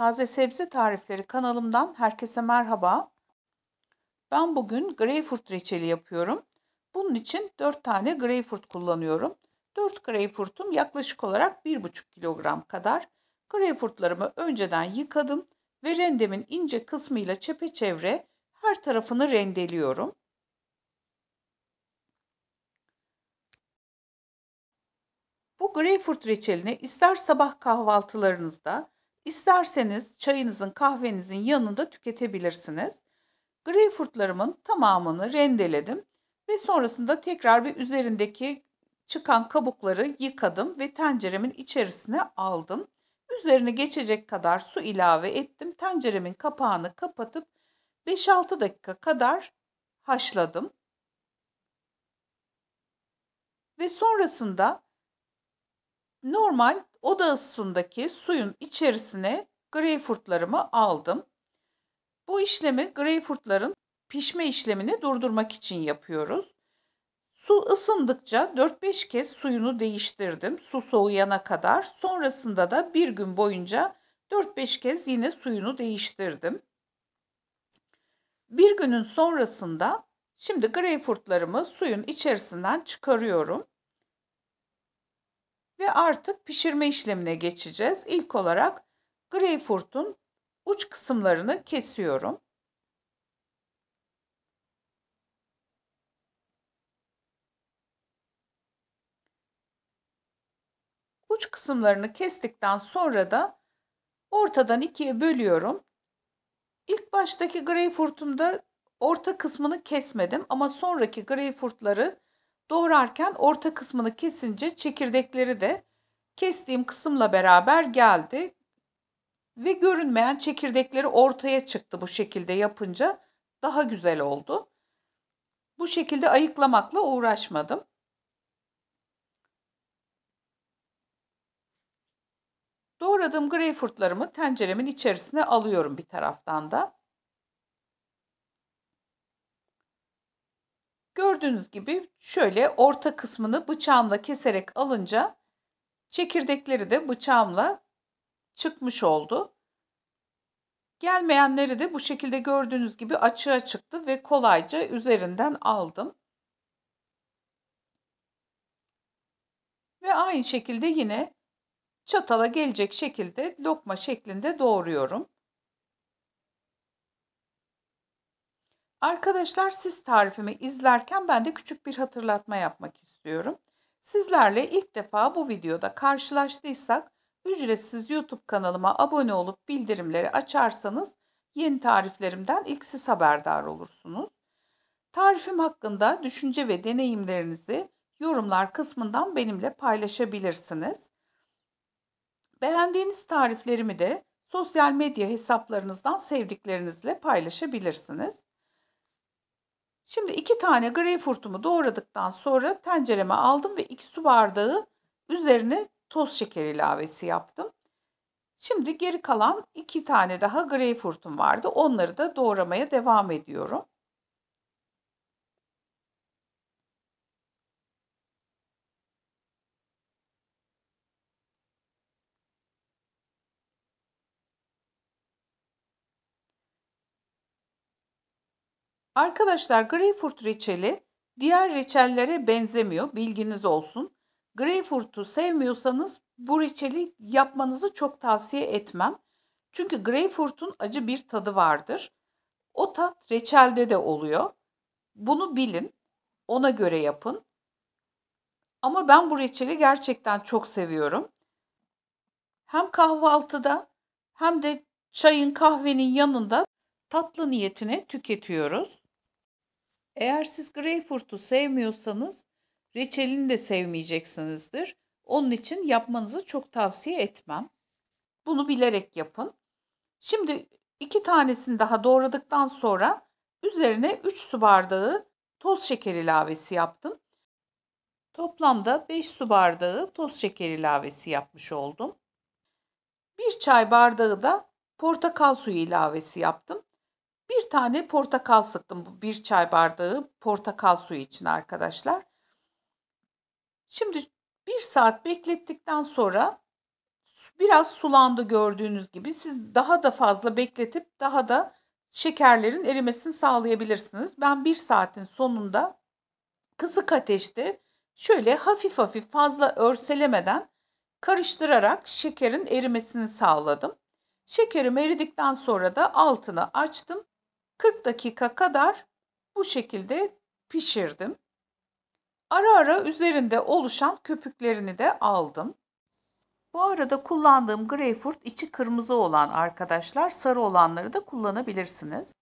Taze Sebze Tarifleri kanalımdan herkese merhaba. Ben bugün greyfurt reçeli yapıyorum. Bunun için 4 tane greyfurt kullanıyorum. 4 greyfurtum yaklaşık olarak 1,5 kilogram kadar. Greyfurtlarımı önceden yıkadım ve rendemin ince kısmıyla çepeçevre her tarafını rendeliyorum. Bu greyfurt reçelini ister sabah kahvaltılarınızda, İsterseniz çayınızın kahvenizin yanında tüketebilirsiniz. Greyfurtlarımın tamamını rendeledim ve sonrasında tekrar bir üzerindeki çıkan kabukları yıkadım ve tenceremin içerisine aldım. Üzerine geçecek kadar su ilave ettim. Tenceremin kapağını kapatıp 5-6 dakika kadar haşladım. Ve sonrasında normal oda ısısındaki suyun içerisine greyfurtlarımı aldım. Bu işlemi greyfurtların pişme işlemini durdurmak için yapıyoruz. Su ısındıkça 4-5 kez suyunu değiştirdim su soğuyana kadar. Sonrasında da bir gün boyunca 4-5 kez yine suyunu değiştirdim. Bir günün sonrasında şimdi greyfurtlarımı suyun içerisinden çıkarıyorum ve artık pişirme işlemine geçeceğiz. İlk olarak greyfurtun uç kısımlarını kesiyorum. Uç kısımlarını kestikten sonra da ortadan ikiye bölüyorum. İlk baştaki greyfurtumda orta kısmını kesmedim ama sonraki greyfurtları Doğrarken orta kısmını kesince çekirdekleri de kestiğim kısımla beraber geldi. Ve görünmeyen çekirdekleri ortaya çıktı bu şekilde yapınca daha güzel oldu. Bu şekilde ayıklamakla uğraşmadım. Doğradığım greyfurtlarımı tenceremin içerisine alıyorum bir taraftan da. Gördüğünüz gibi şöyle orta kısmını bıçağımla keserek alınca çekirdekleri de bıçağımla çıkmış oldu. Gelmeyenleri de bu şekilde gördüğünüz gibi açığa çıktı ve kolayca üzerinden aldım. Ve aynı şekilde yine çatala gelecek şekilde lokma şeklinde doğruyorum. Arkadaşlar siz tarifimi izlerken ben de küçük bir hatırlatma yapmak istiyorum. Sizlerle ilk defa bu videoda karşılaştıysak ücretsiz YouTube kanalıma abone olup bildirimleri açarsanız yeni tariflerimden ilk siz haberdar olursunuz. Tarifim hakkında düşünce ve deneyimlerinizi yorumlar kısmından benimle paylaşabilirsiniz. Beğendiğiniz tariflerimi de sosyal medya hesaplarınızdan sevdiklerinizle paylaşabilirsiniz. Şimdi iki tane greyfurtumu doğradıktan sonra tencereme aldım ve iki su bardağı üzerine toz şeker ilavesi yaptım. Şimdi geri kalan iki tane daha greyfurtum vardı. Onları da doğramaya devam ediyorum. Arkadaşlar greyfurt reçeli diğer reçellere benzemiyor. Bilginiz olsun. Greyfurtu sevmiyorsanız bu reçeli yapmanızı çok tavsiye etmem. Çünkü greyfurtun acı bir tadı vardır. O tat reçelde de oluyor. Bunu bilin. Ona göre yapın. Ama ben bu reçeli gerçekten çok seviyorum. Hem kahvaltıda hem de çayın kahvenin yanında tatlı niyetine tüketiyoruz. Eğer siz greyfurtu sevmiyorsanız reçelini de sevmeyeceksinizdir. Onun için yapmanızı çok tavsiye etmem. Bunu bilerek yapın. Şimdi iki tanesini daha doğradıktan sonra üzerine 3 su bardağı toz şeker ilavesi yaptım. Toplamda 5 su bardağı toz şeker ilavesi yapmış oldum. 1 çay bardağı da portakal suyu ilavesi yaptım. Bir tane portakal sıktım. Bu bir çay bardağı portakal suyu için arkadaşlar. Şimdi bir saat beklettikten sonra biraz sulandı gördüğünüz gibi. Siz daha da fazla bekletip daha da şekerlerin erimesini sağlayabilirsiniz. Ben bir saatin sonunda kısık ateşte şöyle hafif hafif fazla örselemeden karıştırarak şekerin erimesini sağladım. Şekerim eridikten sonra da altını açtım. 40 dakika kadar bu şekilde pişirdim. Ara ara üzerinde oluşan köpüklerini de aldım. Bu arada kullandığım greyfurt içi kırmızı olan arkadaşlar sarı olanları da kullanabilirsiniz.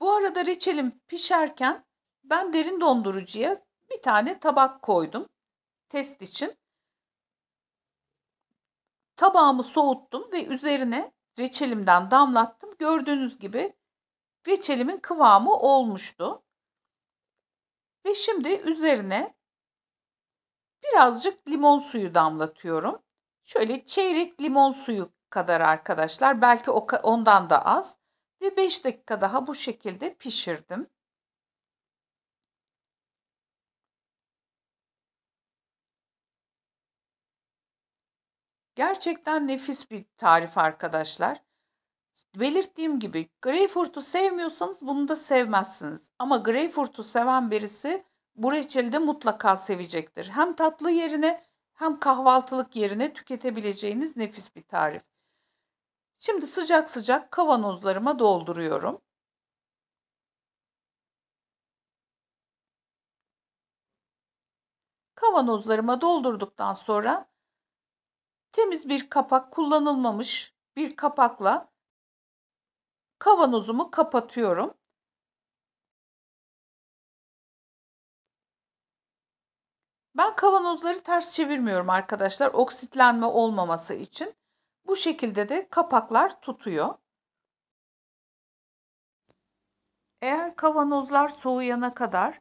Bu arada reçelim pişerken ben derin dondurucuya bir tane tabak koydum test için. Tabağımı soğuttum ve üzerine reçelimden damlattım. Gördüğünüz gibi reçelimin kıvamı olmuştu. Ve şimdi üzerine birazcık limon suyu damlatıyorum. Şöyle çeyrek limon suyu kadar arkadaşlar. Belki ondan da az. Ve 5 dakika daha bu şekilde pişirdim. Gerçekten nefis bir tarif arkadaşlar. Belirttiğim gibi greyfurtu sevmiyorsanız bunu da sevmezsiniz. Ama greyfurtu seven birisi bu reçeli de mutlaka sevecektir. Hem tatlı yerine hem kahvaltılık yerine tüketebileceğiniz nefis bir tarif. Şimdi sıcak sıcak kavanozlarıma dolduruyorum. Kavanozlarıma doldurduktan sonra Temiz bir kapak kullanılmamış bir kapakla kavanozumu kapatıyorum. Ben kavanozları ters çevirmiyorum arkadaşlar oksitlenme olmaması için. Bu şekilde de kapaklar tutuyor. Eğer kavanozlar soğuyana kadar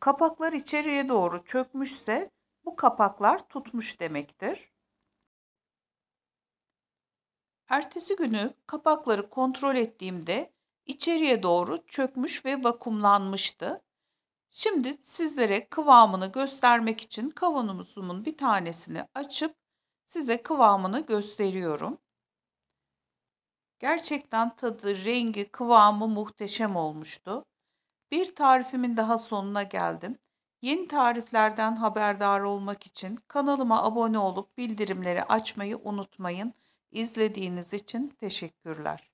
kapaklar içeriye doğru çökmüşse bu kapaklar tutmuş demektir. Ertesi günü kapakları kontrol ettiğimde içeriye doğru çökmüş ve vakumlanmıştı. Şimdi sizlere kıvamını göstermek için kavanozumun bir tanesini açıp size kıvamını gösteriyorum. Gerçekten tadı, rengi, kıvamı muhteşem olmuştu. Bir tarifimin daha sonuna geldim. Yeni tariflerden haberdar olmak için kanalıma abone olup bildirimleri açmayı unutmayın. İzlediğiniz için teşekkürler.